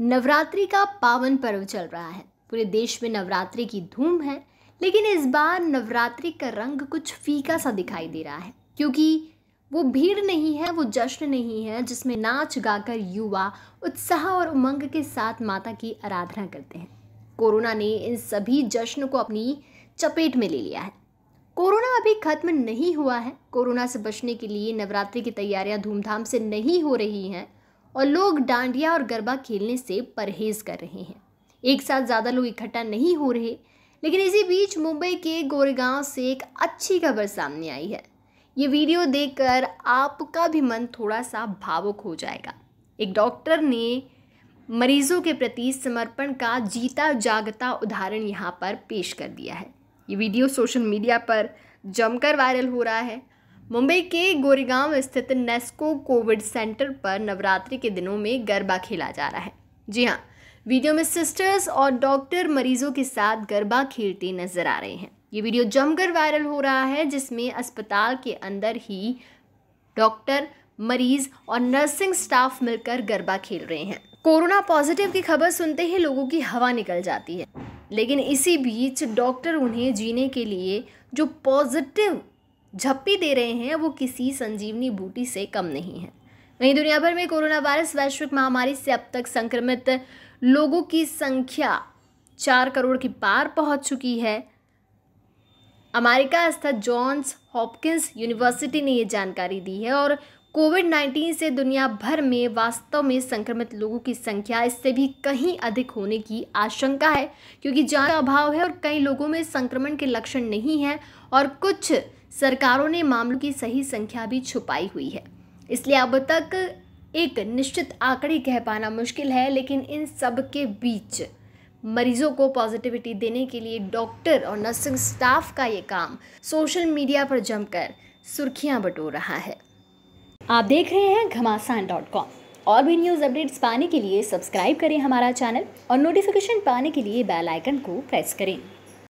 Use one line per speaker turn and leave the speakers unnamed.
नवरात्रि का पावन पर्व चल रहा है पूरे देश में नवरात्रि की धूम है लेकिन इस बार नवरात्रि का रंग कुछ फीका सा दिखाई दे रहा है क्योंकि वो भीड़ नहीं है वो जश्न नहीं है जिसमें नाच गाकर युवा उत्साह और उमंग के साथ माता की आराधना करते हैं कोरोना ने इन सभी जश्न को अपनी चपेट में ले लिया है कोरोना अभी खत्म नहीं हुआ है कोरोना से बचने के लिए नवरात्रि की तैयारियां धूमधाम से नहीं हो रही हैं और लोग डांडिया और गरबा खेलने से परहेज कर रहे हैं एक साथ ज़्यादा लोग इकट्ठा नहीं हो रहे लेकिन इसी बीच मुंबई के गोरेगांव से एक अच्छी खबर सामने आई है ये वीडियो देखकर आपका भी मन थोड़ा सा भावुक हो जाएगा एक डॉक्टर ने मरीजों के प्रति समर्पण का जीता जागता उदाहरण यहाँ पर पेश कर दिया है ये वीडियो सोशल मीडिया पर जमकर वायरल हो रहा है मुंबई के गोरेगांव स्थित नेस्को कोविड सेंटर पर नवरात्रि के दिनों में गरबा खेला जा रहा है जी हाँ वीडियो में सिस्टर्स और डॉक्टर मरीजों के साथ गरबा खेलते नजर आ रहे हैं ये वीडियो जमकर वायरल हो रहा है जिसमें अस्पताल के अंदर ही डॉक्टर मरीज और नर्सिंग स्टाफ मिलकर गरबा खेल रहे हैं कोरोना पॉजिटिव की खबर सुनते ही लोगों की हवा निकल जाती है लेकिन इसी बीच डॉक्टर उन्हें जीने के लिए जो पॉजिटिव झप्पी दे रहे हैं वो किसी संजीवनी बूटी से कम नहीं है वहीं दुनिया भर में कोरोना वायरस वैश्विक महामारी से अब तक संक्रमित लोगों की संख्या चार करोड़ के पार पहुंच चुकी है अमेरिका स्थित जॉन्स हॉपकिंस यूनिवर्सिटी ने ये जानकारी दी है और कोविड नाइन्टीन से दुनिया भर में वास्तव में संक्रमित लोगों की संख्या इससे भी कहीं अधिक होने की आशंका है क्योंकि जान का अभाव है और कई लोगों में संक्रमण के लक्षण नहीं हैं और कुछ सरकारों ने मामलों की सही संख्या भी छुपाई हुई है इसलिए अब तक एक निश्चित आंकड़े कह पाना मुश्किल है लेकिन इन सब के बीच मरीजों को पॉजिटिविटी देने के लिए डॉक्टर और नर्सिंग स्टाफ का ये काम सोशल मीडिया पर जमकर सुर्खियां बटोर रहा है आप देख रहे हैं घमासान डॉट कॉम और भी न्यूज़ अपडेट्स पाने के लिए सब्सक्राइब करें हमारा चैनल और नोटिफिकेशन पाने के लिए बेल आइकन को प्रेस करें